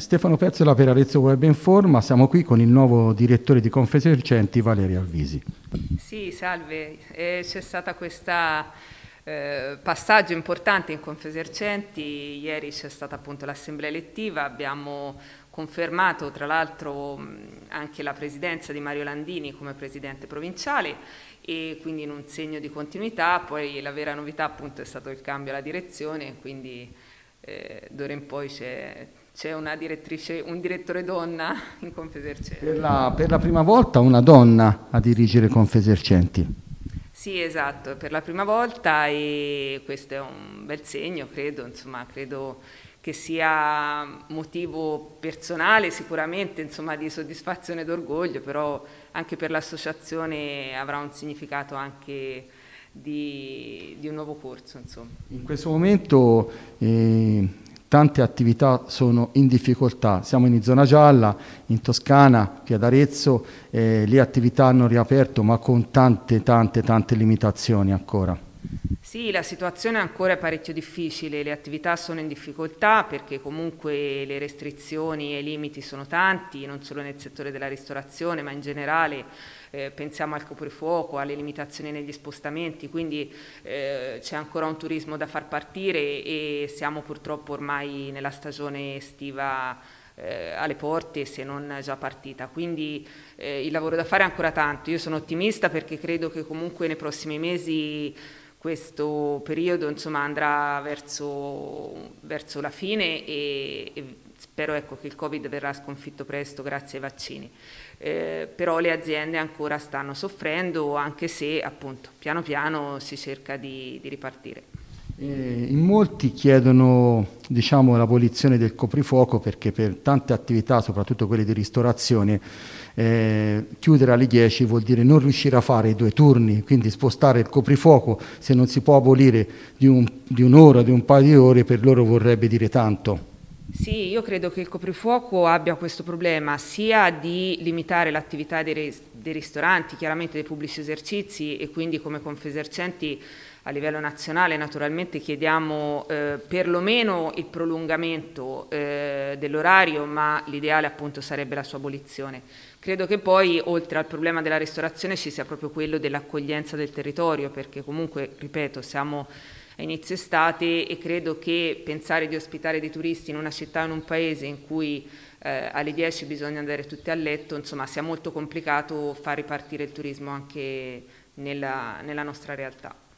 Stefano Pezzola per Arezzo Web in Forma, siamo qui con il nuovo direttore di Confesercenti Valeria Alvisi. Sì, salve, eh, c'è stato questo eh, passaggio importante in Confesercenti, ieri c'è stata appunto l'assemblea elettiva, abbiamo confermato tra l'altro anche la presidenza di Mario Landini come presidente provinciale e quindi in un segno di continuità, poi la vera novità appunto è stato il cambio alla direzione, quindi eh, d'ora in poi c'è, c'è una direttrice, un direttore donna in Confesercenti. Per la, per la prima volta una donna a dirigere Confesercenti. Sì, esatto, per la prima volta e questo è un bel segno, credo, insomma, credo che sia motivo personale sicuramente, insomma, di soddisfazione e d'orgoglio, però anche per l'associazione avrà un significato anche di, di un nuovo corso. Insomma. In questo momento eh, tante attività sono in difficoltà, siamo in zona gialla, in Toscana, qui ad Arezzo, eh, le attività hanno riaperto ma con tante tante tante limitazioni ancora. Sì, la situazione è ancora parecchio difficile, le attività sono in difficoltà perché comunque le restrizioni e i limiti sono tanti, non solo nel settore della ristorazione ma in generale eh, pensiamo al coprifuoco, alle limitazioni negli spostamenti, quindi eh, c'è ancora un turismo da far partire e siamo purtroppo ormai nella stagione estiva eh, alle porte se non già partita. Quindi eh, il lavoro da fare è ancora tanto. Io sono ottimista perché credo che comunque nei prossimi mesi questo periodo insomma, andrà verso, verso, la fine e, e spero ecco, che il Covid verrà sconfitto presto grazie ai vaccini. Eh, però le aziende ancora stanno soffrendo anche se appunto piano piano si cerca di, di ripartire. Eh, in molti chiedono diciamo, l'abolizione del coprifuoco perché per tante attività, soprattutto quelle di ristorazione, eh, chiudere alle 10 vuol dire non riuscire a fare i due turni, quindi spostare il coprifuoco se non si può abolire di, un, di un'ora, di un paio di ore, per loro vorrebbe dire tanto. Sì, io credo che il coprifuoco abbia questo problema sia di limitare l'attività dei, dei, ristoranti, chiaramente dei pubblici esercizi e quindi come Confesercenti a livello nazionale naturalmente chiediamo eh, perlomeno il prolungamento eh, dell'orario ma l'ideale appunto sarebbe la sua abolizione. Credo che poi oltre al problema della ristorazione ci sia proprio quello dell'accoglienza del territorio perché comunque, ripeto, siamo a inizio estate e credo che pensare di ospitare dei turisti in una città o in un paese in cui eh, alle 10 bisogna andare tutti a letto, insomma sia molto complicato far ripartire il turismo anche nella, nella nostra realtà.